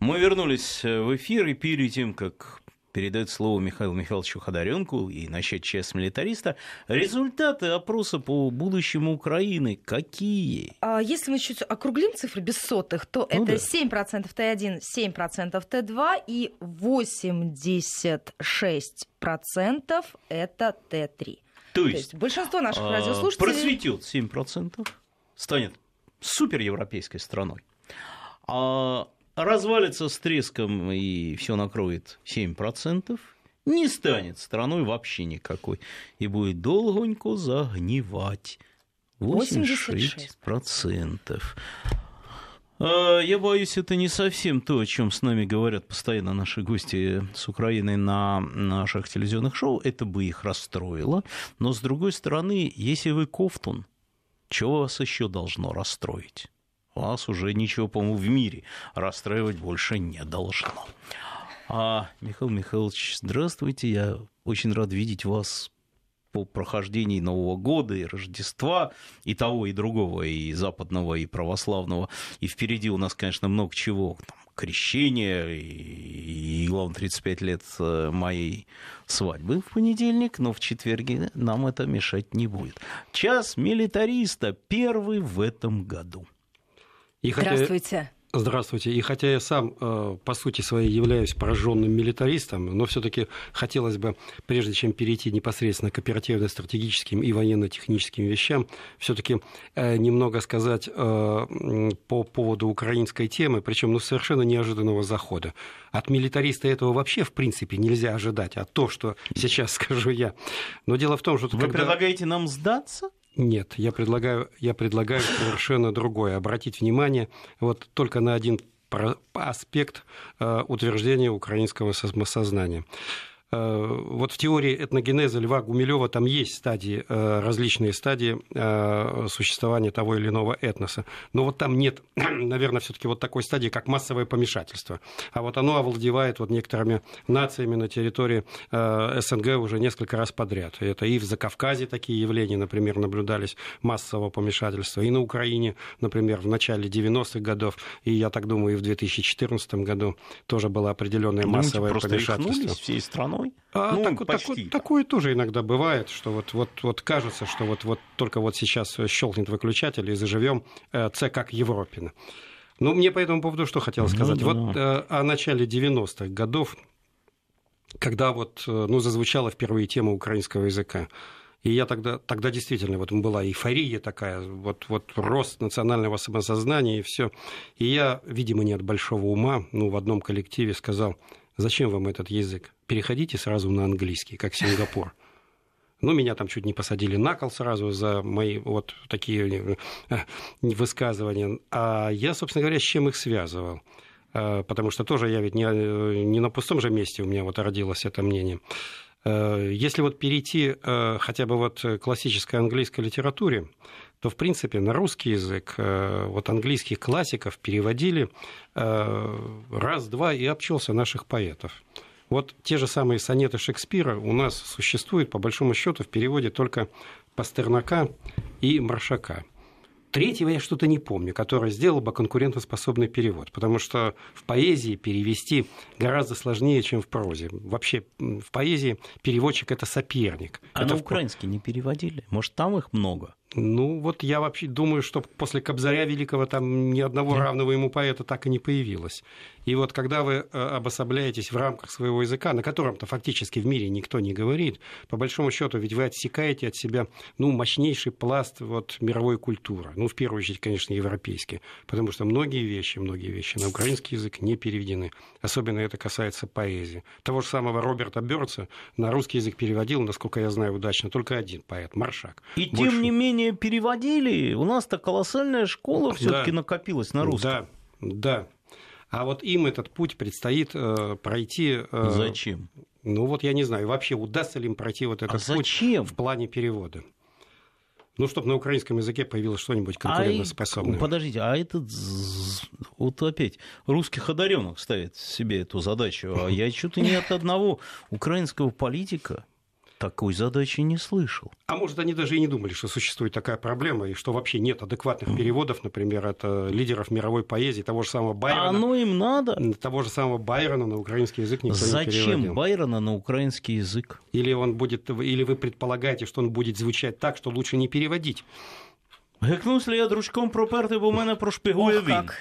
Мы вернулись э, в эфир, и перед тем, как передать слово Михаилу Михайловичу Ходоренку и начать часть милитариста. Результаты опроса по будущему Украины какие? А, если мы чуть округлим цифры без сотых, то ну это да. 7% Т1, 7% Т2 и 86% это Т3. То есть, то есть большинство наших а, радиослушателей... Просветет 7%, станет супер европейской страной. А развалится с треском и все накроет 7%, не станет страной вообще никакой и будет долгонько загнивать. 86%. 86%. А, я боюсь, это не совсем то, о чем с нами говорят постоянно наши гости с Украины на наших телевизионных шоу. Это бы их расстроило. Но, с другой стороны, если вы кофтун, чего вас еще должно расстроить? вас уже ничего, по-моему, в мире расстраивать больше не должно. А, Михаил Михайлович, здравствуйте. Я очень рад видеть вас по прохождении Нового года и Рождества, и того, и другого, и западного, и православного. И впереди у нас, конечно, много чего. Там, крещение, и, и главное, 35 лет э, моей свадьбы в понедельник, но в четверге нам это мешать не будет. Час милитариста, первый в этом году. И хотя... Здравствуйте. Здравствуйте. И хотя я сам, э, по сути своей, являюсь пораженным милитаристом, но все-таки хотелось бы, прежде чем перейти непосредственно к оперативно-стратегическим и военно-техническим вещам, все-таки э, немного сказать э, по поводу украинской темы, причем ну, совершенно неожиданного захода. От милитариста этого вообще, в принципе, нельзя ожидать, а то, что сейчас скажу я. Но дело в том, что... Вы когда... предлагаете нам сдаться? Нет, я предлагаю, я предлагаю совершенно другое. Обратить внимание вот только на один аспект э, утверждения украинского самосознания. Э, вот в теории этногенеза Льва Гумилева там есть стадии, э, различные стадии э, существования того или иного этноса. Но вот там нет, наверное, все таки вот такой стадии, как массовое помешательство. А вот оно овладевает вот некоторыми нациями на территории СНГ уже несколько раз подряд. Это и в Закавказе такие явления, например, наблюдались массового помешательства, и на Украине, например, в начале 90-х годов, и, я так думаю, и в 2014 году тоже было определенное Думаете, массовое помешательство. Все страной страной. А ну, так, почти. Так, такое тоже иногда бывает, что вот, вот, вот кажется, что вот, вот только вот сейчас э, щелкнет выключатель и заживем э, как Европина. Ну, мне по этому поводу что хотел ну сказать. Ну, Вот э, о начале 90-х годов, когда вот, э, ну, зазвучала впервые тема украинского языка. И я тогда, тогда действительно, вот была эйфория такая, вот, вот рост национального самосознания и все. И я, видимо, не от большого ума, ну, в одном коллективе сказал, Зачем вам этот язык? Переходите сразу на английский, как Сингапур. Ну, меня там чуть не посадили на кол сразу за мои вот такие э, э, высказывания. А я, собственно говоря, с чем их связывал? Э, потому что тоже я ведь не, не на пустом же месте у меня вот родилось это мнение. Если вот перейти хотя бы вот к классической английской литературе, то, в принципе, на русский язык э, вот английских классиков переводили э, раз-два и обчелся наших поэтов. Вот те же самые сонеты Шекспира у нас существуют, по большому счету, в переводе только Пастернака и Маршака. Третьего я что-то не помню, который сделал бы конкурентоспособный перевод, потому что в поэзии перевести гораздо сложнее, чем в прозе. Вообще в поэзии переводчик это соперник. А это на в... украинский не переводили? Может, там их много? Ну, вот я вообще думаю, что после Кобзаря Великого там ни одного да. равного ему поэта так и не появилось. И вот когда вы э, обособляетесь в рамках своего языка, на котором-то фактически в мире никто не говорит, по большому счету, ведь вы отсекаете от себя ну, мощнейший пласт вот, мировой культуры. Ну, в первую очередь, конечно, европейский. Потому что многие вещи, многие вещи на украинский язык не переведены. Особенно это касается поэзии. Того же самого Роберта Бёрца на русский язык переводил, насколько я знаю, удачно только один поэт, Маршак. И Больше... тем не менее менее, переводили. У нас-то колоссальная школа все-таки да. накопилась на русском. Да, да. А вот им этот путь предстоит э, пройти. Э, зачем? Ну вот я не знаю, вообще удастся ли им пройти вот этот а зачем? путь в плане перевода. Ну, чтобы на украинском языке появилось что-нибудь а конкурентоспособное. А, подождите, а этот вот опять русских одаренных ставит себе эту задачу. А я что-то ни от одного украинского политика такой задачи не слышал. А может, они даже и не думали, что существует такая проблема, и что вообще нет адекватных переводов, например, от э, лидеров мировой поэзии, того же самого Байрона. А оно им надо. Того же самого Байрона на украинский язык никто Зачем не переводил. Байрона на украинский язык? Или он будет, или вы предполагаете, что он будет звучать так, что лучше не переводить. Гикнувся я дружком проперти, бо мене прошпигує Ох, він. Как.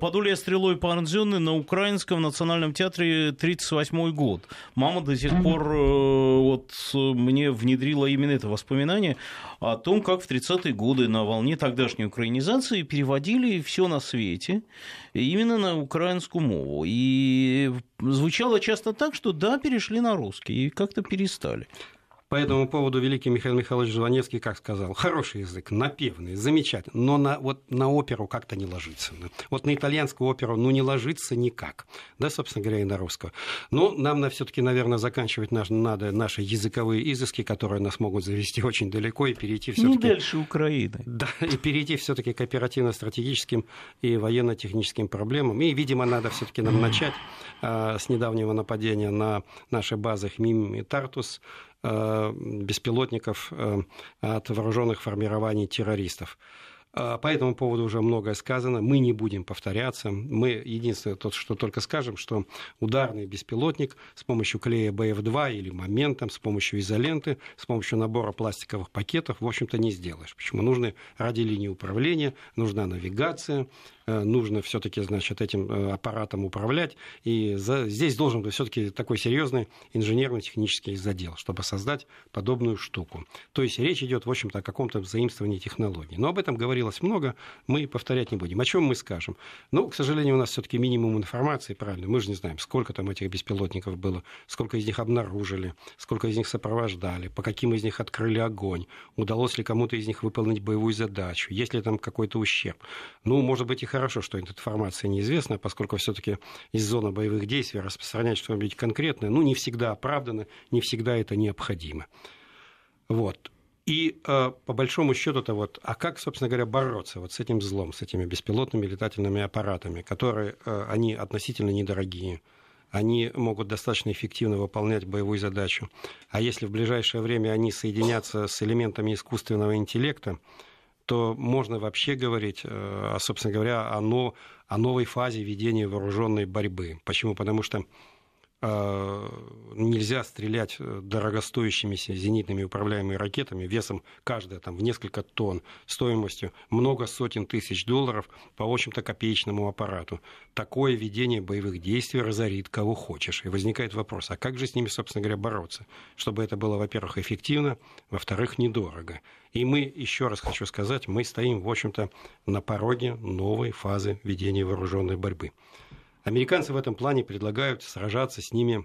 Подуль я стрелой по Анжины на Украинском национальном театре 38 год. Мама до сих пор вот мне внедрила именно это воспоминание о том, как в 30-е годы на волне тогдашней украинизации переводили все на свете именно на украинскую мову. И звучало часто так, что да, перешли на русский, и как-то перестали. По этому поводу великий Михаил Михайлович Жванецкий как сказал, хороший язык, напевный, замечательный, но на, вот на оперу как-то не ложится. Вот на итальянскую оперу, ну, не ложится никак. Да, собственно говоря, и на русскую. Но ну, нам на все таки наверное, заканчивать наш, надо наши языковые изыски, которые нас могут завести очень далеко и перейти все таки Ну, дальше Украины. Да, и перейти все таки к оперативно-стратегическим и военно-техническим проблемам. И, видимо, надо все таки нам начать а, с недавнего нападения на наши базах Мим и Тартус, Э, беспилотников э, от вооруженных формирований террористов. Э, по этому поводу уже многое сказано. Мы не будем повторяться. Мы единственное, то, что только скажем, что ударный беспилотник с помощью клея БФ-2 или моментом, с помощью изоленты, с помощью набора пластиковых пакетов, в общем-то, не сделаешь. Почему? Нужны радиолинии управления, нужна навигация, Э, нужно все-таки, значит, этим э, аппаратом управлять. И за... здесь должен быть все-таки такой серьезный инженерно-технический задел, чтобы создать подобную штуку. То есть речь идет, в общем-то, о каком-то заимствовании технологий. Но об этом говорилось много, мы повторять не будем. О чем мы скажем? Ну, к сожалению, у нас все-таки минимум информации, правильно, мы же не знаем, сколько там этих беспилотников было, сколько из них обнаружили, сколько из них сопровождали, по каким из них открыли огонь, удалось ли кому-то из них выполнить боевую задачу, есть ли там какой-то ущерб. Ну, может быть, их хорошо, что эта информация неизвестна, поскольку все-таки из зоны боевых действий распространять что-нибудь конкретное, ну, не всегда оправдано, не всегда это необходимо. Вот. И э, по большому счету это вот, а как, собственно говоря, бороться вот с этим злом, с этими беспилотными летательными аппаратами, которые, э, они относительно недорогие, они могут достаточно эффективно выполнять боевую задачу. А если в ближайшее время они соединятся с элементами искусственного интеллекта, то можно вообще говорить, э, а, собственно говоря, о, о новой фазе ведения вооруженной борьбы. Почему? Потому что Э, нельзя стрелять э, дорогостоящимися зенитными управляемыми ракетами весом каждая там в несколько тонн, стоимостью много сотен тысяч долларов по, в общем-то, копеечному аппарату. Такое ведение боевых действий разорит кого хочешь. И возникает вопрос, а как же с ними, собственно говоря, бороться? Чтобы это было, во-первых, эффективно, во-вторых, недорого. И мы, еще раз хочу сказать, мы стоим, в общем-то, на пороге новой фазы ведения вооруженной борьбы. Американцы в этом плане предлагают сражаться с ними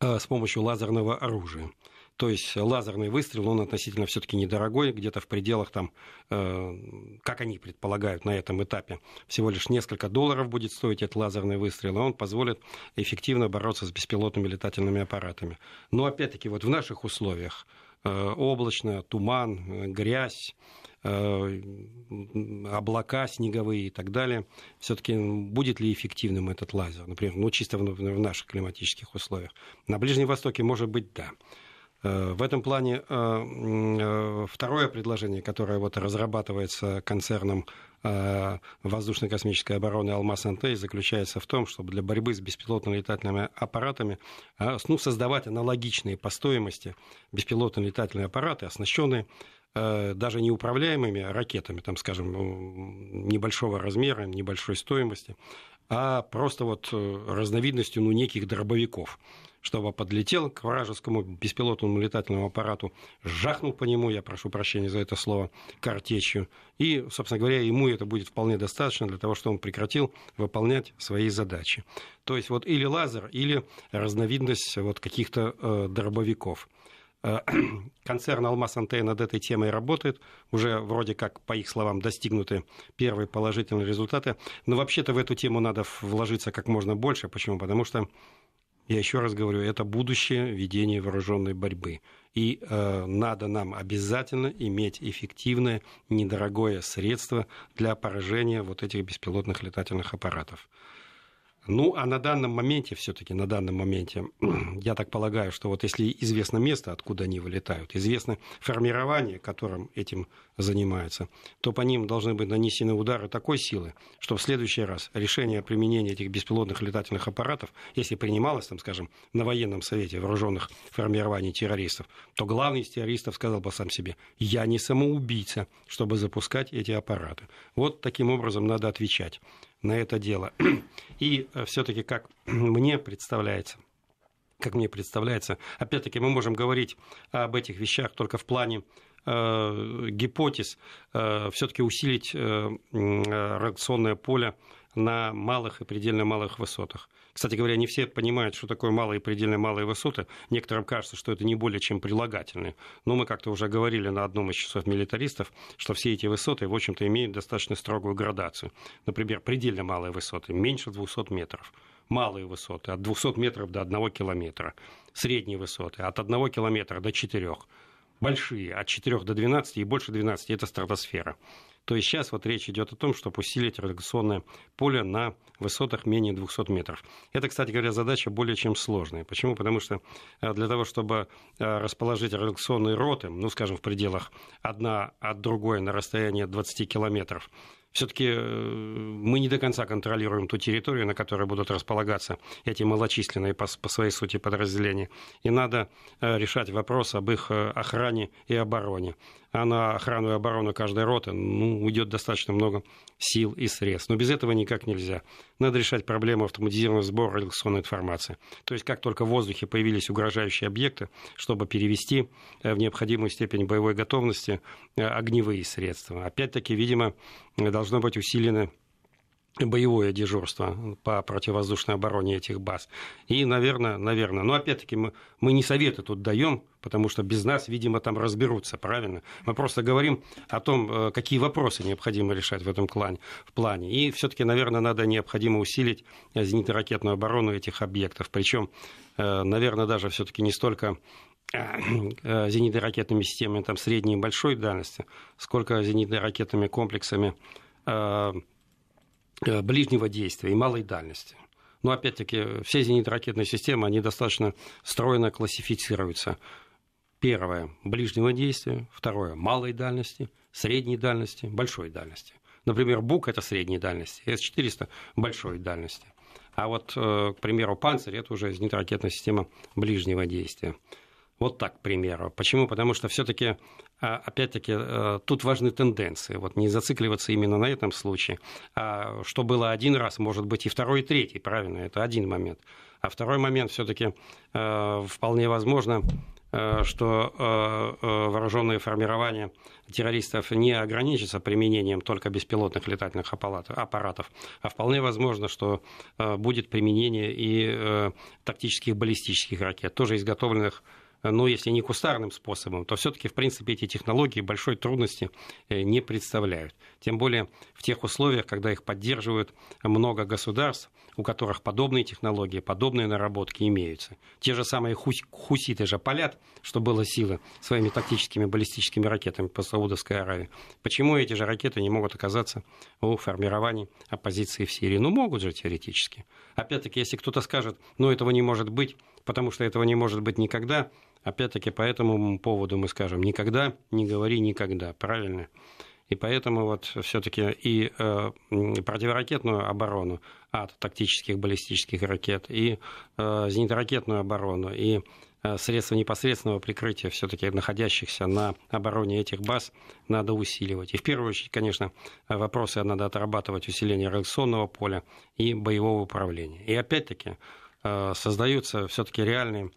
э, с помощью лазерного оружия. То есть лазерный выстрел, он относительно все-таки недорогой, где-то в пределах там, э, как они предполагают на этом этапе, всего лишь несколько долларов будет стоить этот лазерный выстрел, и он позволит эффективно бороться с беспилотными летательными аппаратами. Но опять-таки вот в наших условиях э, облачно, туман, грязь, Э, облака снеговые и так далее. Все-таки будет ли эффективным этот лазер, например, ну, чисто в, наших климатических условиях? На Ближнем Востоке, может быть, да. Э, в этом плане э, второе предложение, которое вот разрабатывается концерном воздушно-космической обороны «Алмаз НТ» заключается в том, чтобы для борьбы с беспилотными летательными аппаратами ну, создавать аналогичные по стоимости беспилотные летательные аппараты, оснащенные Э, даже неуправляемыми ракетами, там, скажем, небольшого размера, небольшой стоимости, а просто вот э, разновидностью ну, неких дробовиков, чтобы подлетел к вражескому беспилотному летательному аппарату, жахнул по нему, я прошу прощения за это слово, картечью, и, собственно говоря, ему это будет вполне достаточно для того, чтобы он прекратил выполнять свои задачи. То есть вот или лазер, или разновидность вот каких-то э, дробовиков. Э, концерн «Алмаз НТ» над этой темой работает. Уже вроде как, по их словам, достигнуты первые положительные результаты. Но вообще-то в эту тему надо вложиться как можно больше. Почему? Потому что, я еще раз говорю, это будущее ведения вооруженной борьбы. И э, надо нам обязательно иметь эффективное, недорогое средство для поражения вот этих беспилотных летательных аппаратов. Ну, а на данном моменте, все-таки на данном моменте, я так полагаю, что вот если известно место, откуда они вылетают, известно формирование, которым этим занимается, то по ним должны быть нанесены удары такой силы, что в следующий раз решение о применении этих беспилотных летательных аппаратов, если принималось, там, скажем, на военном совете вооруженных формирований террористов, то главный из террористов сказал бы сам себе, я не самоубийца, чтобы запускать эти аппараты. Вот таким образом надо отвечать на это дело. И э, все-таки, как мне представляется, как мне представляется, опять-таки мы можем говорить об этих вещах только в плане Э, гипотез э, все-таки усилить э, радиационное поле на малых и предельно малых высотах. Кстати говоря, не все понимают, что такое малые и предельно малые высоты. Некоторым кажется, что это не более чем прилагательные. Но мы как-то уже говорили на одном из часов милитаристов, что все эти высоты, в общем-то, имеют достаточно строгую градацию. Например, предельно малые высоты, меньше 200 метров. Малые высоты, от 200 метров до 1 километра. Средние высоты, от 1 километра до 4 большие, от 4 до 12 и больше 12, это стратосфера. То есть сейчас вот речь идет о том, чтобы усилить радиационное поле на высотах менее 200 метров. Это, кстати говоря, задача более чем сложная. Почему? Потому что э, для того, чтобы э, расположить радиационные роты, ну, скажем, в пределах одна от другой на расстоянии 20 километров, все-таки э, мы не до конца контролируем ту территорию, на которой будут располагаться эти малочисленные по, по своей сути подразделения. И надо э, решать вопрос об их э, охране и обороне а на охрану и оборону каждой роты ну, уйдет достаточно много сил и средств. Но без этого никак нельзя. Надо решать проблему автоматизированного сбора радиационной информации. То есть, как только в воздухе появились угрожающие объекты, чтобы перевести э, в необходимую степень боевой готовности э, огневые средства. Опять-таки, видимо, должно быть усилено боевое дежурство по противовоздушной обороне этих баз. И, наверное, наверное, но опять-таки мы, мы не советы тут даем, потому что без нас, видимо, там разберутся, правильно? Мы просто говорим о том, э, какие вопросы необходимо решать в этом плане. В плане. И все-таки, наверное, надо необходимо усилить зенитно-ракетную оборону этих объектов. Причем, э, наверное, даже все-таки не столько э, зенитно-ракетными системами там, средней и большой дальности, сколько зенитно-ракетными комплексами Э, ближнего действия и малой дальности. Но опять-таки все зенитно-ракетные системы, они достаточно стройно классифицируются. Первое – ближнего действия, второе – малой дальности, средней дальности, большой дальности. Например, БУК – это средней дальности, С-400 – большой дальности. А вот, э, к примеру, «Панцирь» – это уже зенитно-ракетная система ближнего действия. Вот так, к примеру. Почему? Потому что все-таки, а, опять-таки, э, тут важны тенденции. Вот не зацикливаться именно на этом случае. А что было один раз, может быть и второй, и третий, правильно? Это один момент. А второй момент все-таки э, вполне возможно, э, что вооруженные формирования террористов не ограничатся применением только беспилотных летательных аппаратов, а вполне возможно, что будет применение и тактических баллистических ракет, тоже изготовленных ну, если не кустарным способом, то все-таки, в принципе, эти технологии большой трудности э, не представляют. Тем более в тех условиях, когда их поддерживают много государств, у которых подобные технологии, подобные наработки имеются. Те же самые хуситы же полят, что было силы своими тактическими баллистическими ракетами по Саудовской Аравии. Почему эти же ракеты не могут оказаться у формирований оппозиции в Сирии? Ну, могут же теоретически. Опять-таки, если кто-то скажет, ну, этого не может быть, потому что этого не может быть никогда. Опять-таки по этому поводу мы скажем «никогда не говори никогда», правильно? И поэтому вот все-таки и э, противоракетную оборону от тактических баллистических ракет, и э, зенитно оборону, и э, средства непосредственного прикрытия все-таки находящихся на обороне этих баз надо усиливать. И в первую очередь, конечно, вопросы надо отрабатывать усиление реакционного поля и боевого управления. И опять-таки Э, создаются все-таки реальные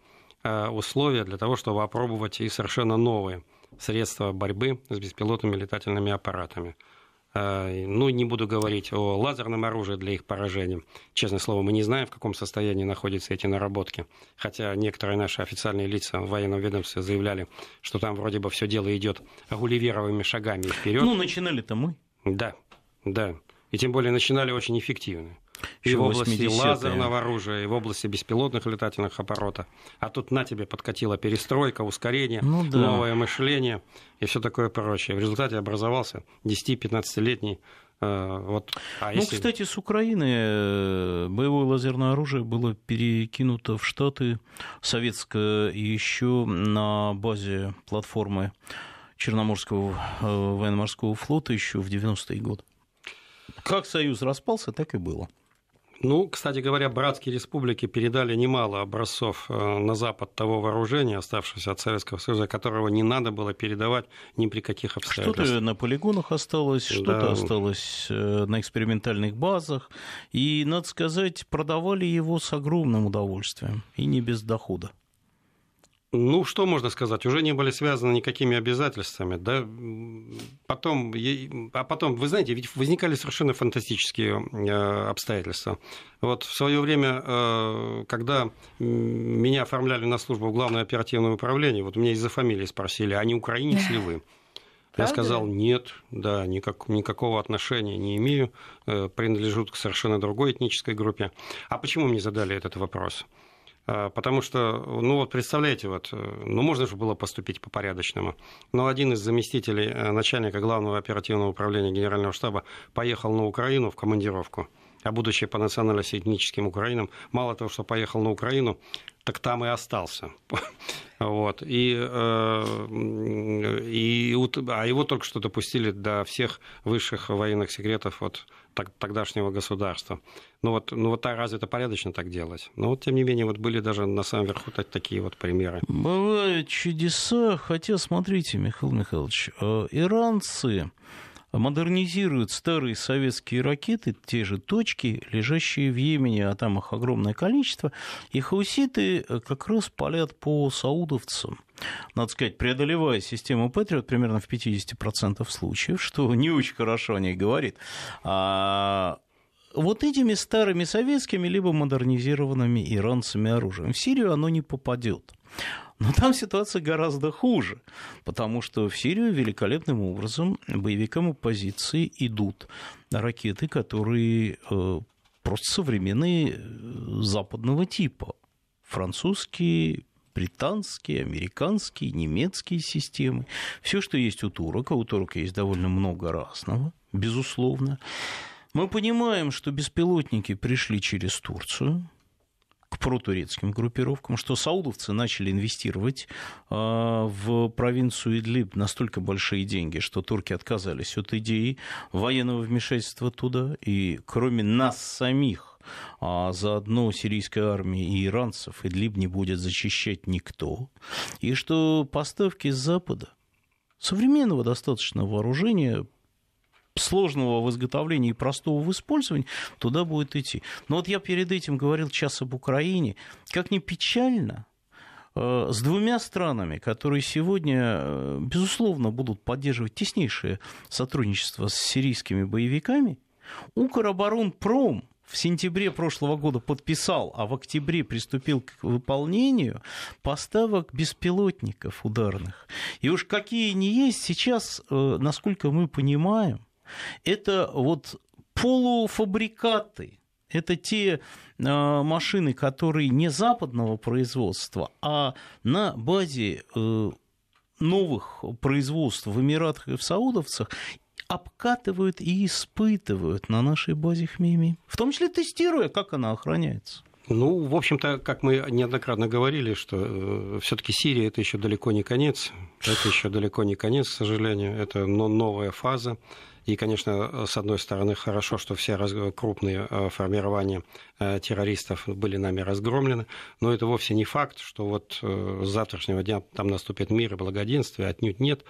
э, условия для того, чтобы опробовать и совершенно новые средства борьбы с беспилотными летательными аппаратами. Э, ну, не буду говорить о лазерном оружии для их поражения. Честное слово, мы не знаем, в каком состоянии находятся эти наработки. Хотя некоторые наши официальные лица в военном ведомстве заявляли, что там вроде бы все дело идет гулливеровыми шагами вперед. Ну, начинали-то мы. Да, да. И тем более начинали очень эффективно и в области лазерного оружия, и в области беспилотных летательных аппаратов. А тут на тебе подкатила перестройка, ускорение, ну, да. новое мышление и все такое прочее. В результате образовался 10-15-летний э, вот, а ну, кстати, с Украины э, боевое лазерное оружие было перекинуто в Штаты советское еще на базе платформы Черноморского э, военно-морского флота еще в 90-е годы. Как Союз распался, так и было. Ну, кстати говоря, братские республики передали немало образцов э, на Запад того вооружения, оставшегося от Советского Союза, которого не надо было передавать ни при каких обстоятельствах. Что-то на полигонах осталось, что-то да. осталось э, на экспериментальных базах. И, надо сказать, продавали его с огромным удовольствием и не без дохода. Ну, что можно сказать? Уже не были связаны никакими обязательствами. Да? Потом, а потом, вы знаете, ведь возникали совершенно фантастические э, обстоятельства. Вот в свое время, э, когда меня оформляли на службу в Главное оперативное управление, вот меня из-за фамилии спросили, а не украинец ли вы? Я сказал, нет, да, никак, никакого отношения не имею, э, принадлежу к совершенно другой этнической группе. А почему мне задали этот вопрос? А, потому что, ну вот представляете, вот, э, ну можно же было поступить по-порядочному. Но один из заместителей э, начальника главного оперативного управления Генерального штаба поехал на Украину в командировку а будущее по национально-этническим Украинам. Мало того, что поехал на Украину, так там и остался. Вот. И, э, и, а его только что допустили до всех высших военных секретов вот тогдашнего государства. Ну вот, ну вот а разве это порядочно так делать? Но ну вот, тем не менее, вот были даже на самом верху такие вот примеры. Бывают чудеса, хотя, смотрите, Михаил Михайлович, э, иранцы модернизируют старые советские ракеты, те же точки, лежащие в Йемене, а там их огромное количество, и хауситы э, как раз палят по саудовцам надо сказать, преодолевая систему Патриот примерно в 50% случаев, что не очень хорошо о ней говорит, а вот этими старыми советскими либо модернизированными иранцами оружием в Сирию оно не попадет. Но там ситуация гораздо хуже, потому что в Сирию великолепным образом боевикам оппозиции идут ракеты, которые э, просто современные э, западного типа. Французские, британские, американские, немецкие системы. Все, что есть у турок, а у турок есть довольно много разного, безусловно. Мы понимаем, что беспилотники пришли через Турцию, к протурецким группировкам, что саудовцы начали инвестировать а, в провинцию Идлиб настолько большие деньги, что турки отказались от идеи военного вмешательства туда, и кроме нас самих а заодно сирийской армии и иранцев Идлиб не будет защищать никто, и что поставки с Запада современного достаточно вооружения сложного в изготовлении и простого в использовании, туда будет идти. Но вот я перед этим говорил час об Украине. Как ни печально, э, с двумя странами, которые сегодня, э, безусловно, будут поддерживать теснейшее сотрудничество с сирийскими боевиками, Укроборонпром в сентябре прошлого года подписал, а в октябре приступил к выполнению поставок беспилотников ударных. И уж какие не есть сейчас, э, насколько мы понимаем, это вот полуфабрикаты, это те э, машины, которые не западного производства, а на базе э, новых производств в Эмиратах и в Саудовцах обкатывают и испытывают на нашей базе хмими, в том числе тестируя, как она охраняется. Ну, в общем-то, как мы неоднократно говорили, что э, все-таки Сирия это еще далеко не конец, это еще далеко не конец, к сожалению, это но новая фаза. И, конечно, с одной стороны, хорошо, что все раз... крупные э, формирования э, террористов были нами разгромлены, но это вовсе не факт, что вот э, с завтрашнего дня там наступит мир и благоденствие, отнюдь нет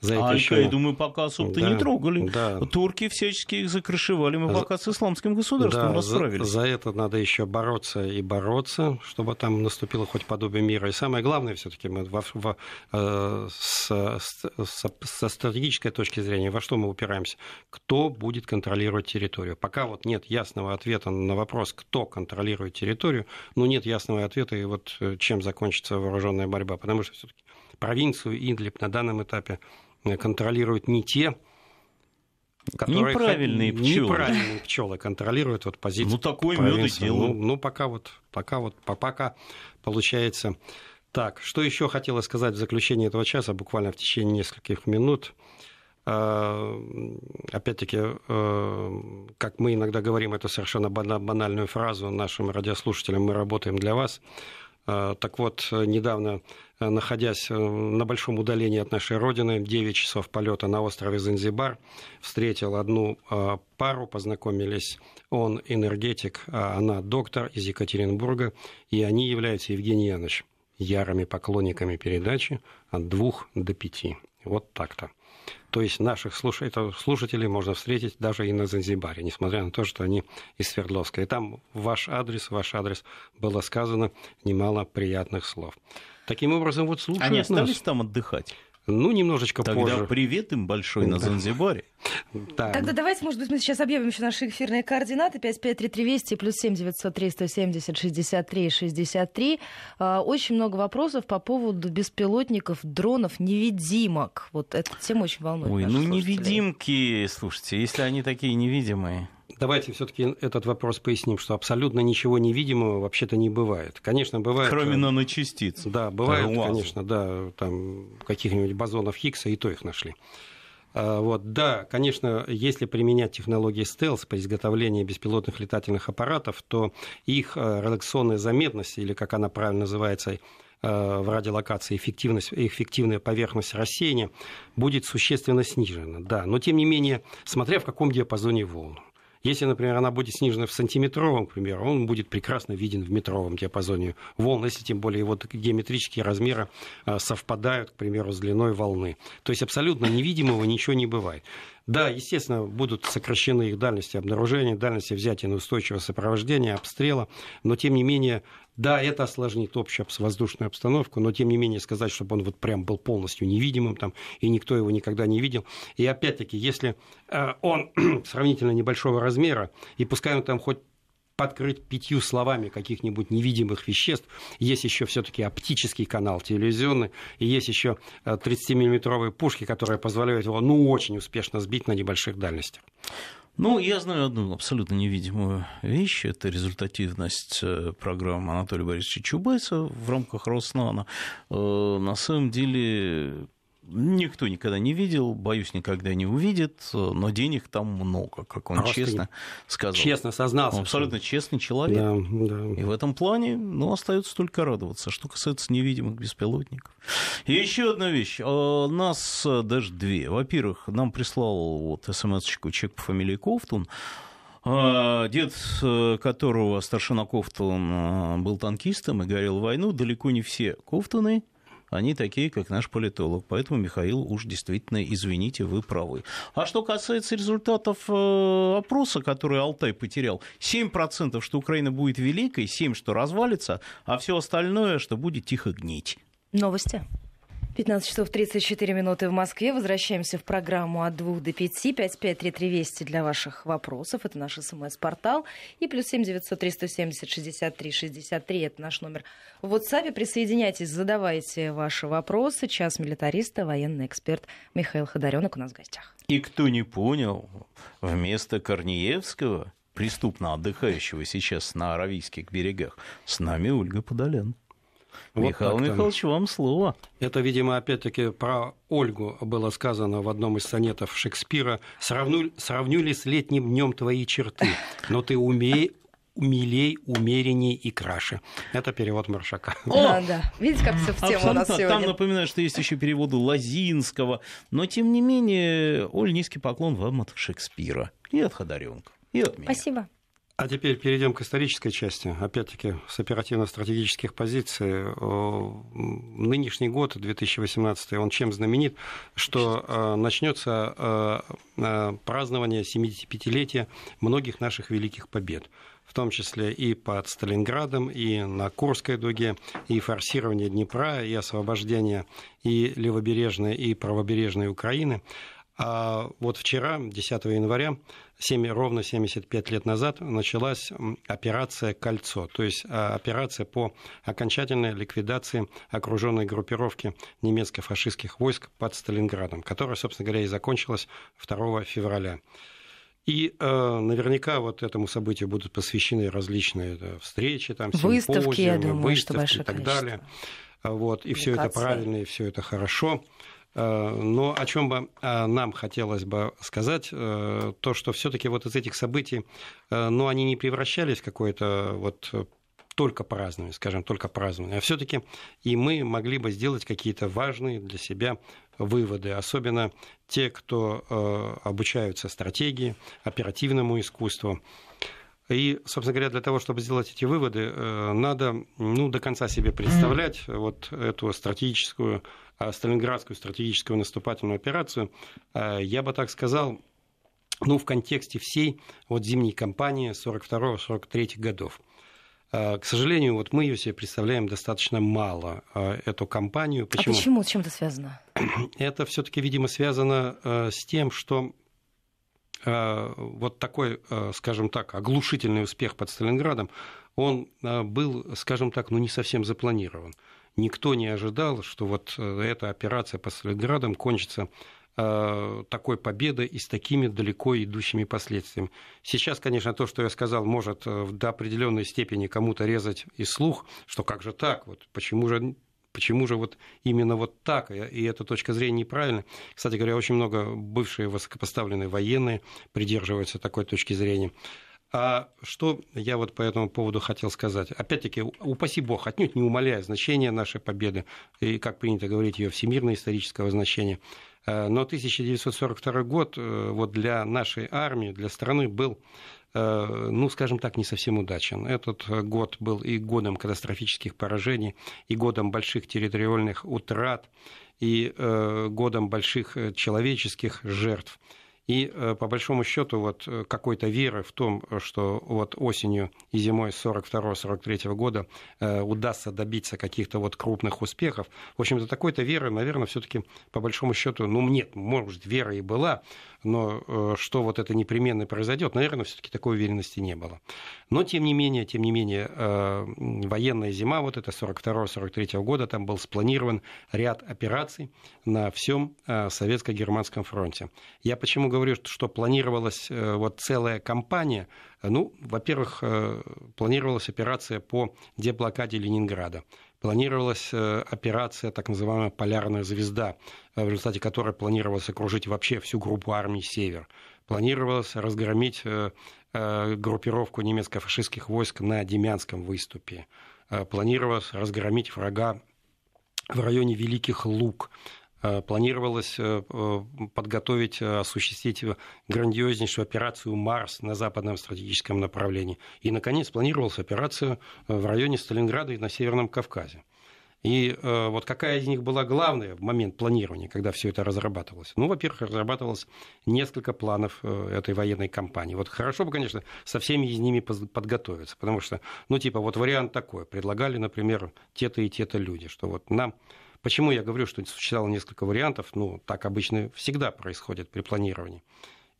за а это а еще... я думаю, пока особо-то да, не трогали. Да. Турки всячески их закрышевали, мы пока с исламским государством да, расправились. За, за это надо еще бороться и бороться, чтобы там наступило хоть подобие мира. И самое главное все-таки мы во, во, э, с, с, со, со стратегической точки зрения, во что мы упираемся? Кто будет контролировать территорию? Пока вот нет ясного ответа на вопрос, кто контролирует территорию, Ну нет ясного ответа, и вот э, чем закончится вооруженная борьба, потому что все-таки провинцию Индлип на данном этапе Э, контролируют не те, которые неправильные пчелы. Неправильные пчелы контролируют вот позицию. Ну такой мед и дело. Ну, ну пока вот, пока вот, пока получается так. Что еще хотела сказать в заключение этого часа, буквально в течение нескольких минут. Э, опять-таки, э, как мы иногда говорим эту совершенно банальную фразу нашим радиослушателям, мы работаем для вас. Так вот, недавно Э, находясь э, на большом удалении от нашей родины, 9 часов полета на острове Занзибар, встретил одну э, пару, познакомились. Он энергетик, а она доктор из Екатеринбурга, и они являются, Евгений Яныч, ярыми поклонниками передачи от двух до пяти. Вот так-то. То есть наших слушателей можно встретить даже и на Занзибаре, несмотря на то, что они из Свердловска. И там ваш адрес, ваш адрес было сказано немало приятных слов. Таким образом, вот слушают Они остались нас. там отдыхать? Ну, немножечко Тогда позже. Тогда привет им большой на Занзибаре. Да. Тогда давайте, может быть, мы сейчас объявим еще наши эфирные координаты. 553320 плюс 7 903 170 63 63. Очень много вопросов по поводу беспилотников, дронов, невидимок. Вот эта тема очень волнует. Ой, ну невидимки, слушайте, если они такие невидимые, давайте все-таки этот вопрос поясним, что абсолютно ничего невидимого вообще-то не бывает. Конечно, бывает... Кроме э, наночастиц. Да, бывает, Лазу. Э, конечно, да, там каких-нибудь бозонов Хиггса, и то их нашли. А, вот, да, конечно, если применять технологии стелс по изготовлению беспилотных летательных аппаратов, то их э, радиационная заметность, или как она правильно называется, в радиолокации эффективность, эффективная поверхность рассеяния будет существенно снижена. Да, но тем не менее, смотря в каком диапазоне волн. Если, например, она будет снижена в сантиметровом, к примеру, он будет прекрасно виден в метровом диапазоне волн, если тем более его геометрические размеры а, совпадают, к примеру, с длиной волны. То есть абсолютно невидимого ничего не бывает. Да, естественно, будут сокращены их дальности обнаружения, дальности взятия на устойчивое сопровождение, обстрела, но тем не менее да, это осложнит общую воздушную обстановку, но тем не менее сказать, чтобы он вот прям был полностью невидимым там, и никто его никогда не видел. И опять-таки, если э, он сравнительно небольшого размера, и пускай он там хоть подкрыть пятью словами каких-нибудь невидимых веществ. Есть еще все-таки оптический канал телевизионный, и есть еще 30-миллиметровые э, пушки, которые позволяют его ну, очень успешно сбить на небольших дальностях. Ну, я знаю одну абсолютно невидимую вещь. Это результативность э, программы Анатолия Борисовича Чубайса в рамках Роснана. Э, на самом деле Никто никогда не видел, боюсь, никогда не увидит, но денег там много, как он а честно сказал. Честно сознался. Он абсолютно честный человек. Да, да. И в этом плане ну, остается только радоваться, что касается невидимых беспилотников. И еще одна вещь. А, нас э, даже две. Во-первых, нам прислал вот смс-очку чек по фамилии Ковтун. А, дед э, которого старшина Ковтун э, был танкистом и горел войну, далеко не все Ковтуны – они такие, как наш политолог. Поэтому, Михаил, уж действительно, извините, вы правы. А что касается результатов э, опроса, который Алтай потерял, 7% что Украина будет великой, 7% что развалится, а все остальное, что будет тихо гнить. Новости. 15 часов 34 минуты в Москве. Возвращаемся в программу от 2 до 5. 5533 для ваших вопросов. Это наш смс-портал. И плюс 7 903 170 63 63. Это наш номер в WhatsApp. Присоединяйтесь, задавайте ваши вопросы. Час милитариста, военный эксперт Михаил Ходоренок у нас в гостях. И кто не понял, вместо Корнеевского, преступно отдыхающего сейчас на Аравийских берегах, с нами Ольга Подолян. Вот Михаил Михайлович, вам слово. Это, видимо, опять-таки про Ольгу было сказано в одном из сонетов Шекспира. «Сравну, сравню с летним днем твои черты, но ты умей, милей, умеренней и краше. Это перевод Маршака. О! Да, да. Видите, как все в тему Абсолютно. у нас сегодня. Там напоминаю, что есть еще переводы Лазинского. Но, тем не менее, Оль, низкий поклон вам от Шекспира и от Ходоренко. И от меня. Спасибо. А теперь перейдем к исторической части. Опять-таки, с оперативно-стратегических позиций. Нынешний год, 2018, он чем знаменит, что э, начнется э, э, празднование 75-летия многих наших великих побед в том числе и под Сталинградом, и на Курской дуге, и форсирование Днепра, и освобождение и левобережной, и правобережной Украины. А вот вчера, 10 января, 7, ровно 75 лет назад началась операция «Кольцо», то есть а, операция по окончательной ликвидации окруженной группировки немецко-фашистских войск под Сталинградом, которая, собственно говоря, и закончилась 2 февраля. И э, наверняка вот этому событию будут посвящены различные да, э, встречи, там, выставки, я думаю, выставки что и так количество. далее. Вот, и все это правильно, и все это хорошо. Э, но о чем бы э, нам хотелось бы сказать, э, то, что все-таки вот из этих событий, ну, они не превращались в какое-то вот только празднование, скажем, только празднование, а все-таки и мы могли бы сделать какие-то важные для себя выводы, особенно те, кто обучаются стратегии, оперативному искусству. И, собственно говоря, для того, чтобы сделать эти выводы, надо ну, до конца себе представлять вот эту стратегическую Э, Сталинградскую стратегическую наступательную операцию, э, я бы так сказал, ну, в контексте всей вот зимней кампании 42-43 годов. Э, к сожалению, вот мы ее себе представляем достаточно мало, эту кампанию. А почему? А почему? С чем это связано? Это все-таки, видимо, связано с тем, что вот такой, скажем так, оглушительный успех под Сталинградом, он был, скажем так, ну не совсем запланирован никто не ожидал, что вот э, эта операция по Сталинградам кончится э, такой победы и с такими далеко идущими последствиями. Сейчас, конечно, то, что я сказал, может э, до определенной степени кому-то резать и слух, что как же так, вот почему же Почему же вот именно вот так? И эта точка зрения неправильна. Кстати говоря, очень много бывшие высокопоставленные военные придерживаются такой точки зрения. А что я вот по этому поводу хотел сказать? Опять-таки, упаси бог, отнюдь не умаляя значение нашей победы, и, как принято говорить, ее всемирно-исторического значения. Э, но 1942 год э, вот для нашей армии, для страны был э, ну, скажем так, не совсем удачен. Этот год был и годом катастрофических поражений, и годом больших территориальных утрат, и годом больших человеческих жертв. И э, по большому счету вот э, какой-то веры в том, э, что вот осенью и зимой 42-43 года удастся добиться каких-то вот крупных успехов, в общем-то такой-то веры, наверное, все-таки по большому счету, ну нет, может вера и была, но э, что вот это непременно произойдет, наверное, все-таки такой уверенности не было. Но, тем не менее, тем не менее, э, военная зима, вот это 42-43 года, там был спланирован ряд операций на всем э, советско-германском фронте. Я почему говорю, что планировалась вот целая кампания, ну, во-первых, планировалась операция по деблокаде Ленинграда планировалась э, операция, так называемая «Полярная звезда», э, в результате которой планировалось окружить вообще всю группу армий «Север». Планировалось разгромить э, группировку немецко-фашистских войск на Демянском выступе. Планировалось разгромить врага в районе Великих Луг. Э, планировалось э, э, подготовить, осуществить грандиознейшую операцию «Марс» на западном стратегическом направлении. И, наконец, планировалась операция в районе Сталинграда и на Северном Кавказе. И вот какая из них была главная в момент планирования, когда все это разрабатывалось? Ну, во-первых, разрабатывалось несколько планов этой военной кампании. Вот хорошо бы, конечно, со всеми из ними подготовиться, потому что, ну, типа, вот вариант такой. Предлагали, например, те-то и те-то люди, что вот нам Почему я говорю, что существовало несколько вариантов? Ну, так обычно всегда происходит при планировании.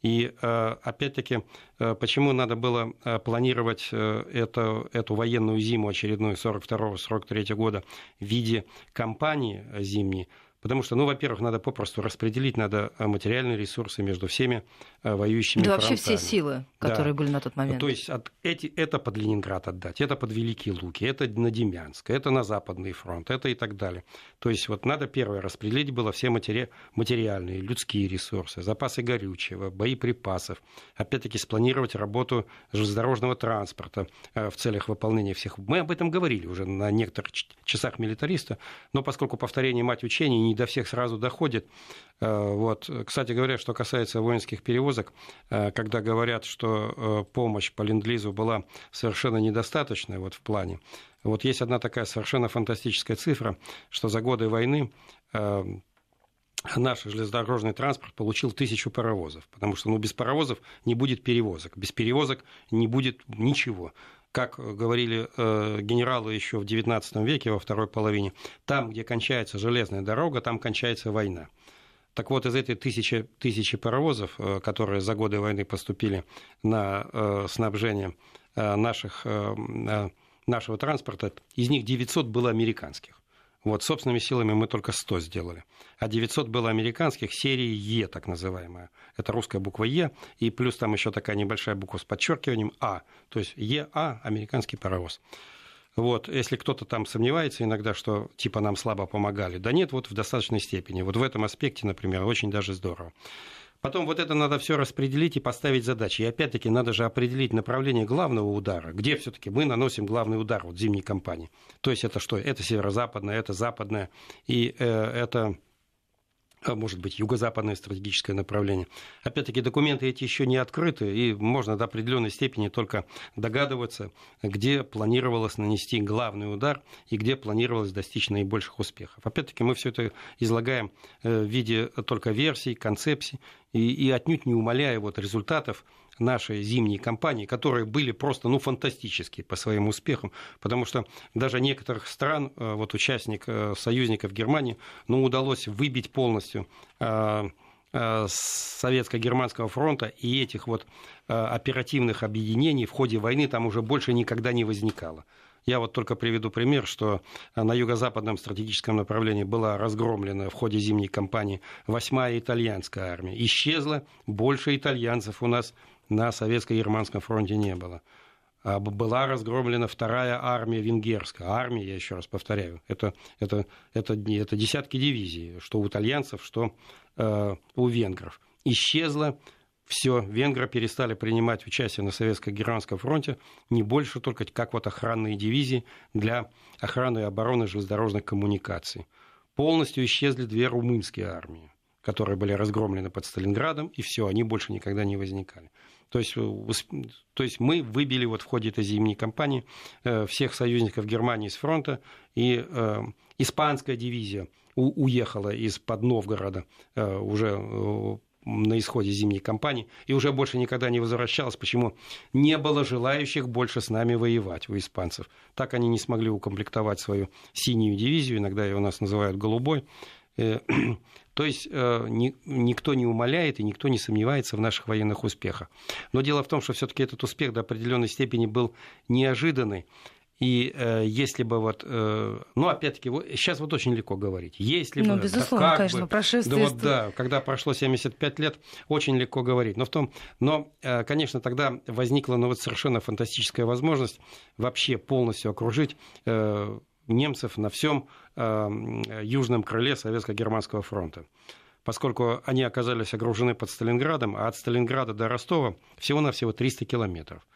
И э, опять-таки, э, почему надо было э, планировать это, эту военную зиму очередную 42-43 года в виде кампании зимней? Потому что, ну, во-первых, надо попросту распределить надо э, материальные ресурсы между всеми э, воюющими Да вообще все силы, которые да. были на тот момент. То есть от, эти, это под Ленинград отдать, это под Великие Луки, это на Демянск, это на Западный фронт, это и так далее. То есть вот надо первое распределить было все матери, материальные, людские ресурсы, запасы горючего, боеприпасов, опять-таки спланировать работу железнодорожного транспорта э, в целях выполнения всех. Мы об этом говорили уже на некоторых часах милитариста, но поскольку повторение мать учений не до всех сразу доходит. Э, вот. Кстати говоря, что касается воинских перевозок, э, когда говорят, что э, помощь по ленд-лизу была совершенно недостаточной вот в плане, вот есть одна такая совершенно фантастическая цифра, что за годы войны наш железнодорожный транспорт получил тысячу паровозов, потому что ну, без паровозов не будет перевозок, без перевозок не будет ничего как говорили э, генералы еще в XIX веке, во второй половине, там, где кончается железная дорога, там кончается война. Так вот, из этой тысячи, тысячи паровозов, э, которые за годы войны поступили на э, снабжение э, наших, э, э нашего транспорта, из них 900 было американских. Вот, собственными силами мы только 100 сделали. А 900 было американских серии Е, так называемая. Это русская буква Е, и плюс там еще такая небольшая буква с подчеркиванием А. То есть ЕА – американский паровоз. Вот, если кто-то там сомневается иногда, что типа нам слабо помогали. Да нет, вот в достаточной степени. Вот в этом аспекте, например, очень даже здорово. Потом вот это надо все распределить и поставить задачи. И опять-таки надо же определить направление главного удара, где все-таки мы наносим главный удар вот зимней кампании. То есть это что? Это северо-западное, это западное, и э, это а, может быть, юго-западное стратегическое направление. Опять-таки, документы эти еще не открыты, и можно до определенной степени только догадываться, где планировалось нанести главный удар и где планировалось достичь наибольших успехов. Опять-таки, мы все это излагаем э, в виде только версий, концепций, и, и отнюдь не умаляя вот результатов нашей зимней кампании, которые были просто ну, фантастические по своим успехам, потому что даже некоторых стран, э, вот участник э, союзников Германии, ну, удалось выбить полностью э, Советско-Германского фронта и этих вот оперативных объединений в ходе войны там уже больше никогда не возникало. Я вот только приведу пример, что на юго-западном стратегическом направлении была разгромлена в ходе зимней кампании 8-я итальянская армия. Исчезла больше итальянцев у нас на советско-германском фронте не было. А была разгромлена вторая армия венгерская. Армия, я еще раз повторяю, это, это, это, это десятки дивизий, что у итальянцев, что э, у венгров. исчезло все, венгры перестали принимать участие на Советско-Германском фронте не больше только как вот охранные дивизии для охраны и обороны железнодорожных коммуникаций. Полностью исчезли две румынские армии, которые были разгромлены под Сталинградом, и все, они больше никогда не возникали. То есть, э, то есть мы выбили вот в ходе этой зимней кампании э, всех союзников Германии с фронта, и э, испанская дивизия уехала из-под Новгорода уже на исходе зимней кампании и уже больше никогда не возвращалась. Почему? Не было желающих больше с нами воевать у испанцев. Так они не смогли укомплектовать свою синюю дивизию, иногда ее у нас называют голубой. То есть э, ни, никто не умоляет и никто не сомневается в наших военных успехах. Но дело в том, что все-таки этот успех до определенной степени был неожиданный. И э, если бы вот, э, ну опять-таки, вот, сейчас вот очень легко говорить. Если ну, бы, безусловно, да, как конечно, бы, прошествие. Да, вот, да, когда прошло 75 лет, очень легко говорить. Но в том, но, э, конечно, тогда возникла ну, вот совершенно фантастическая возможность вообще полностью окружить э, немцев на всем эм, э, южном крыле Советско-Германского фронта поскольку они оказались огружены под Сталинградом, а от Сталинграда до Ростова всего-навсего 300 километров.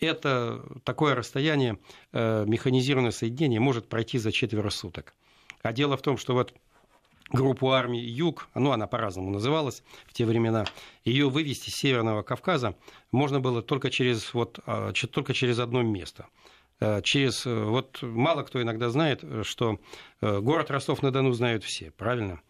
Это такое расстояние, э, механизированное соединение может пройти за четверо суток. А дело в том, что вот группу армии «Юг», ну, она по-разному называлась в те времена, ее вывести с Северного Кавказа можно было только через, вот, э, только через одно место – Э, через... Э, вот мало кто иногда знает, э, что город Ростов-на-Дону знают все, правильно?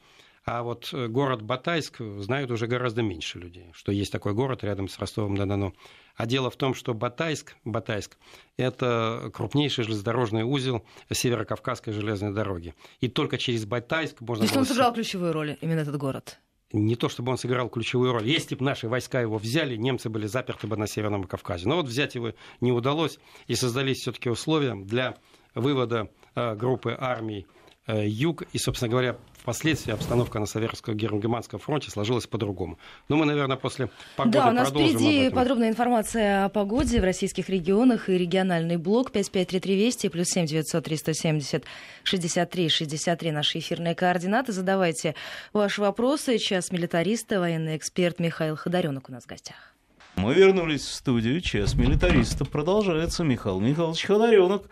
А вот город Батайск знают уже гораздо меньше людей, что есть такой город рядом с Ростовом-на-Дону. А дело в том, что Батайск, Батайск – это крупнейший железнодорожный узел Северокавказской железной дороги. И только через Батайск можно... То есть было... он сыграл ключевую роль, именно этот город? не то чтобы он сыграл ключевую роль. Если бы наши войска его взяли, немцы были заперты бы на Северном Кавказе. Но вот взять его не удалось, и создались все-таки условия для вывода э, группы армий э, Юг и, собственно говоря, впоследствии обстановка на саверско германском фронте сложилась по-другому. Но мы, наверное, после погоды Да, у нас впереди подробная информация о погоде в российских регионах и региональный блок 553320 плюс 7 900 370 63 63 наши эфирные координаты. Задавайте ваши вопросы. Сейчас милитариста, военный эксперт Михаил Ходоренок у нас в гостях. Мы вернулись в студию. Час милитариста продолжается. Михаил Михайлович Ходоренок.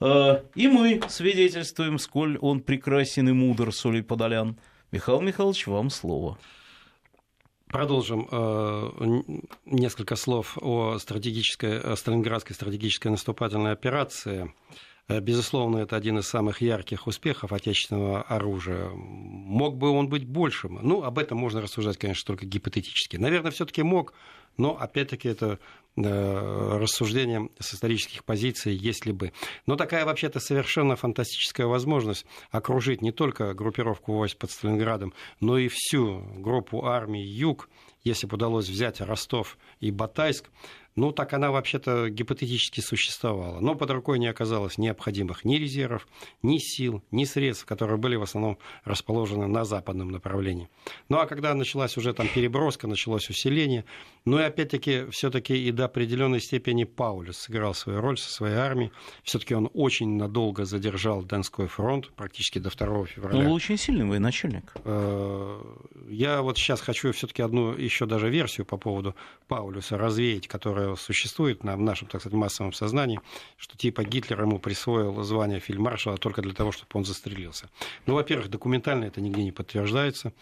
Э, и мы свидетельствуем, сколь он прекрасен и мудр, Солей Подолян. Михаил Михайлович, вам слово. Продолжим э, несколько слов о стратегической, о Сталинградской стратегической наступательной операции. Э, безусловно, это один из самых ярких успехов отечественного оружия. Мог бы он быть большим? Ну, об этом можно рассуждать, конечно, только гипотетически. Наверное, все-таки мог, но, опять-таки, это э, рассуждение с исторических позиций, если бы. Но такая вообще-то совершенно фантастическая возможность окружить не только группировку войск под Сталинградом, но и всю группу армий Юг, если бы удалось взять Ростов и Батайск, ну, так она вообще-то гипотетически существовала. Но под рукой не оказалось необходимых ни резервов, ни сил, ни средств, которые были в основном расположены на западном направлении. Ну, а когда началась уже там переброска, началось усиление, ну и опять-таки все-таки и до определенной степени Паулюс сыграл свою роль со своей армией. Все-таки он очень надолго задержал Донской фронт, практически до 2 февраля. Он ну, был очень сильный военачальник. Э, я вот сейчас хочу все-таки одну еще даже версию по поводу Паулюса развеять, которая существует в нашем, так сказать, массовом сознании, что типа Гитлер ему присвоил звание фельдмаршала только для того, чтобы он застрелился. Ну, во-первых, документально это нигде не подтверждается.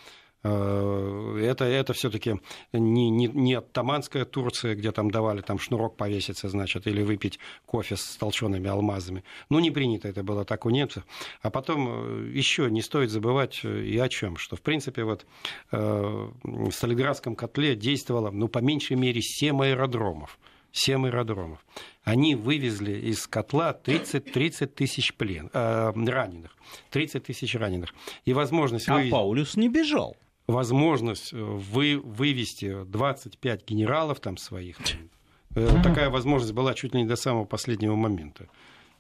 Э, это, это все-таки не, не, не таманская Турция, где там давали там шнурок повеситься, значит, или выпить кофе с толчеными алмазами. Ну, не принято это было так у немцев. А потом э, еще не стоит забывать э, и о чем, что, в принципе, вот э, в Сталинградском котле действовало, ну, по меньшей мере, 7 аэродромов. 7 аэродромов. Они вывезли из котла 30, 30 тысяч плен, э, раненых. 30 тысяч раненых. И возможность... А вывез... Паулюс не бежал возможность э, вы, вывести 25 генералов там своих. Э, такая возможность была чуть ли не до самого последнего момента.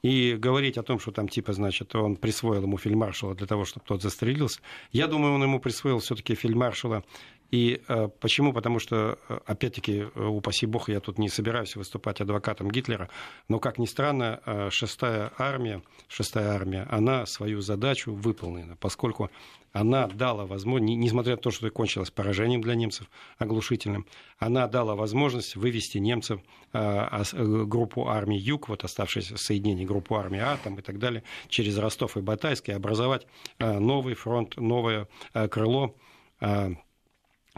И говорить о том, что там типа, значит, он присвоил ему фельдмаршала для того, чтобы тот застрелился, я думаю, он ему присвоил все-таки фельдмаршала и э, почему? Потому что, э, опять-таки, э, упаси бог, я тут не собираюсь выступать адвокатом Гитлера, но, как ни странно, шестая армия, шестая армия, она свою задачу выполнена, поскольку она дала возможность, несмотря на то, что кончилось поражением для немцев оглушительным, она дала возможность вывести немцев группу армии Юг, вот оставшееся соединение группу армии А там, и так далее, через Ростов и Батайск и образовать новый фронт, новое крыло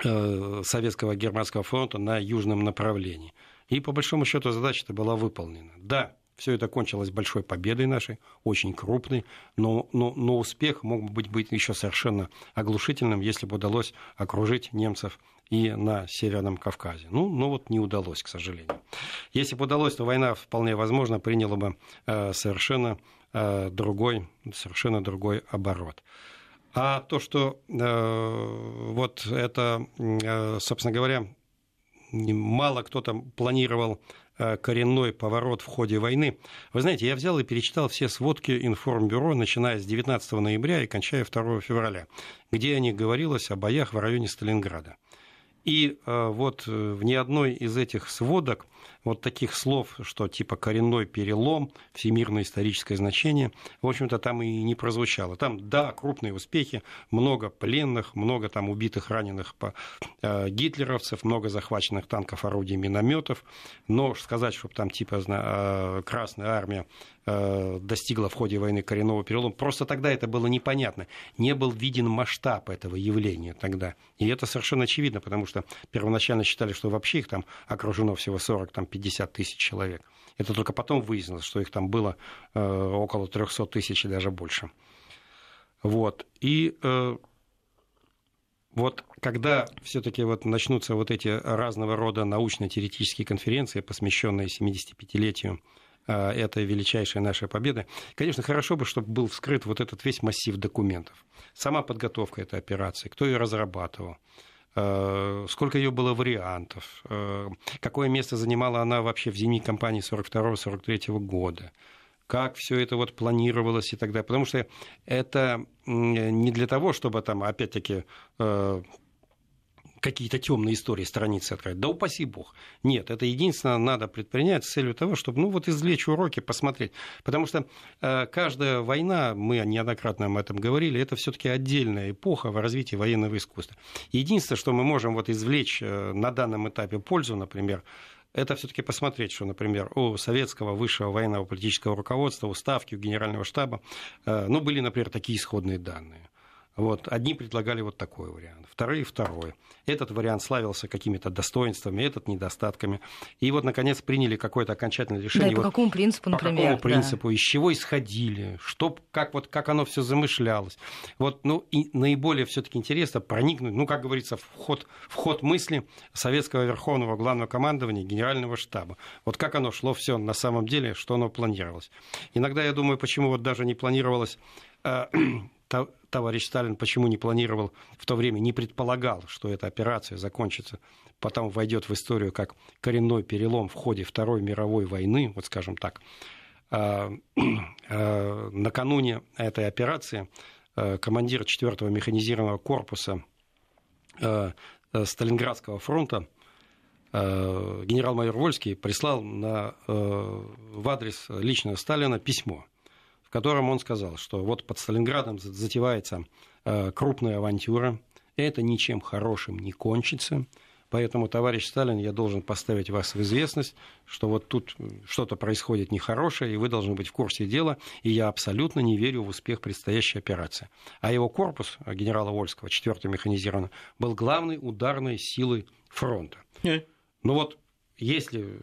Э, Советского Германского фронта на южном направлении. И по большому счету задача-то была выполнена. Да, все это кончилось большой победой нашей, очень крупной, но, но, но успех мог бы быть, быть еще совершенно оглушительным, если бы удалось окружить немцев и на Северном Кавказе. Ну, но вот не удалось, к сожалению. Если бы удалось, то война вполне возможно приняла бы э, совершенно э, другой, совершенно другой оборот. А то, что э, вот это, э, собственно говоря, мало кто там планировал э, коренной поворот в ходе войны. Вы знаете, я взял и перечитал все сводки информбюро, начиная с 19 ноября и кончая 2 февраля, где о них говорилось о боях в районе Сталинграда. И э, вот э, в ни одной из этих сводок вот таких слов, что типа коренной перелом, всемирное историческое значение, в общем-то, там и не прозвучало. Там, да, крупные успехи, много пленных, много там убитых, раненых по, э, гитлеровцев, много захваченных танков, орудий, минометов, но сказать, чтобы там типа э, Красная Армия э, достигла в ходе войны коренного перелома, просто тогда это было непонятно. Не был виден масштаб этого явления тогда. И это совершенно очевидно, потому что первоначально считали, что вообще их там окружено всего 40, там 50 тысяч человек. Это только потом выяснилось, что их там было э, около 300 тысяч и даже больше. Вот. И э, вот когда все-таки вот начнутся вот эти разного рода научно-теоретические конференции, посвященные 75-летию э, этой величайшей нашей победы, конечно, хорошо бы, чтобы был вскрыт вот этот весь массив документов. Сама подготовка этой операции, кто ее разрабатывал, Э, сколько ее было вариантов, э, какое место занимала она вообще в зимней кампании 42-43 года как все это вот планировалось и так далее. Потому что это не для того, чтобы там, опять-таки, э, какие-то темные истории страницы открывать. Да упаси бог. Нет, это единственное надо предпринять с целью того, чтобы, ну, вот извлечь уроки, посмотреть. Потому что э, каждая война, мы неоднократно об этом говорили, это все таки отдельная эпоха в развитии военного искусства. Единственное, что мы можем вот извлечь э, на данном этапе пользу, например, это все-таки посмотреть, что, например, у советского высшего военного политического руководства, у Ставки, у Генерального штаба, э, ну, были, например, такие исходные данные – вот. Одни предлагали вот такой вариант, вторые – второй. Этот вариант славился какими-то достоинствами, этот – недостатками. И вот, наконец, приняли какое-то окончательное решение. Да, и по вот, какому принципу, например? По какому принципу, да. из чего исходили, что, как, вот, как оно все замышлялось. Вот, ну, и наиболее все таки интересно проникнуть, ну, как говорится, в ход, в ход мысли советского верховного главного командования, генерального штаба. Вот как оно шло все на самом деле, что оно планировалось. Иногда я думаю, почему вот даже не планировалось э, товарищ Сталин почему не планировал в то время, не предполагал, что эта операция закончится, потом войдет в историю как коренной перелом в ходе Второй мировой войны, вот скажем так, а, а, накануне этой операции а, командир 4-го механизированного корпуса э, Сталинградского фронта генерал-майор Вольский прислал на, э, в адрес лично Сталина письмо – в котором он сказал, что вот под Сталинградом затевается э, крупная авантюра, это ничем хорошим не кончится, Поэтому, товарищ Сталин, я должен поставить вас в известность, что вот тут э, что-то происходит нехорошее, и вы должны быть в курсе дела, и я абсолютно не верю в успех предстоящей операции. А его корпус э, генерала Вольского, 4-й механизированный, был главной ударной силой фронта. Ну вот, если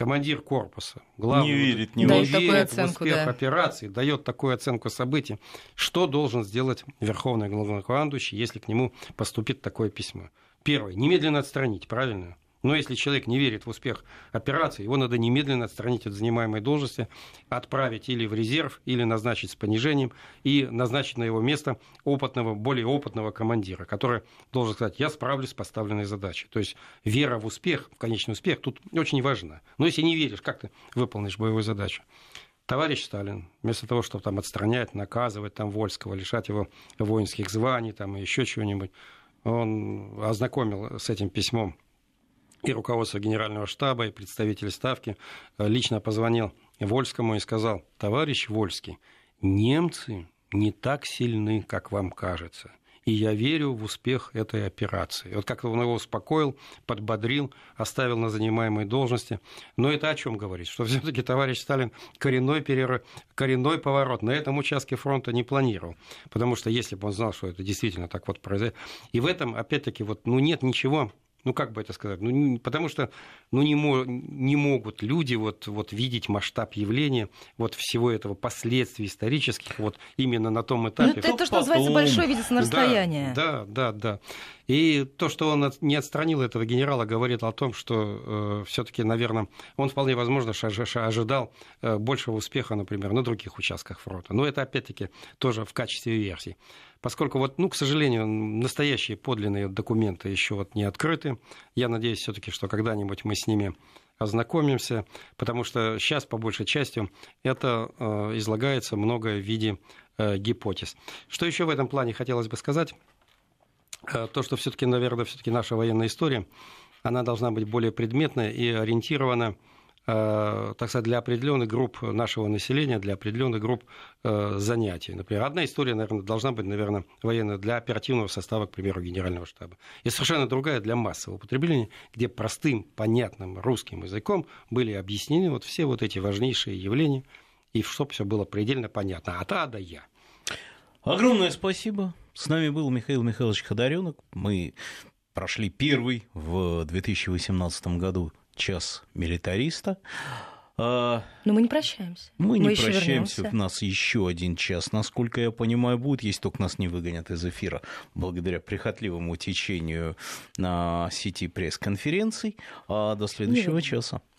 командир корпуса, главный, не верит, не, не верит оценку, в успех да. операции, дает такую оценку событий, что должен сделать верховный главнокомандующий, если к нему поступит такое письмо? Первое, немедленно отстранить, правильно? Но если человек не верит в успех операции, его надо немедленно отстранить от занимаемой должности, отправить или в резерв, или назначить с понижением, и назначить на его место опытного, более опытного командира, который должен сказать, я справлюсь с поставленной задачей. То есть вера в успех, в конечный успех, тут очень важна. Но если не веришь, как ты выполнишь боевую задачу? товарищ Сталин, вместо того, чтобы там отстранять, наказывать там Вольского, лишать его воинских званий там и еще чего-нибудь, он ознакомил с этим письмом и руководство Генерального штаба, и представитель Ставки, э, лично позвонил Вольскому и сказал, товарищ Вольский, немцы не так сильны, как вам кажется. И я верю в успех этой операции. Вот как-то он его успокоил, подбодрил, оставил на занимаемой должности. Но это о чем говорит? Что все-таки товарищ Сталин коренной, перер... коренной поворот на этом участке фронта не планировал. Потому что если бы он знал, что это действительно так вот произойдет. И в этом, опять-таки, вот, ну нет ничего ну как бы это сказать, ну, потому что ну, не, мо, не могут люди вот, вот видеть масштаб явления вот всего этого последствий исторических вот именно на том ну, этапе. Ну, это то, что потом... называется большое видится на расстоянии. Да, да, да, да. И то, что он не отстранил этого генерала, говорит о том, что э, все-таки, наверное, он вполне возможно ожидал э, большего успеха, например, на других участках фронта. Но это опять-таки тоже в качестве версии поскольку вот, ну, к сожалению, настоящие подлинные документы еще вот не открыты. Я надеюсь все-таки, что когда-нибудь мы с ними ознакомимся, потому что сейчас, по большей части, это э, излагается многое в виде э, гипотез. Что еще в этом плане хотелось бы сказать? Э, то, что все-таки, наверное, все-таки наша военная история, она должна быть более предметная и ориентирована Э, так сказать, для определенных групп нашего населения, для определенных групп э, занятий. Например, одна история, наверное, должна быть, наверное, военная для оперативного состава, к примеру, генерального штаба. И совершенно другая для массового употребления, где простым, понятным русским языком были объяснены вот все вот эти важнейшие явления, и чтобы все было предельно понятно. От А до Я. Огромное спасибо. С нами был Михаил Михайлович Ходоренок. Мы прошли первый в 2018 году час милитариста. А, Но мы не прощаемся. Мы, мы не прощаемся. Вернемся. У нас еще один час, насколько я понимаю, будет, если только нас не выгонят из эфира, благодаря прихотливому течению на сети пресс-конференций. А, до следующего часа.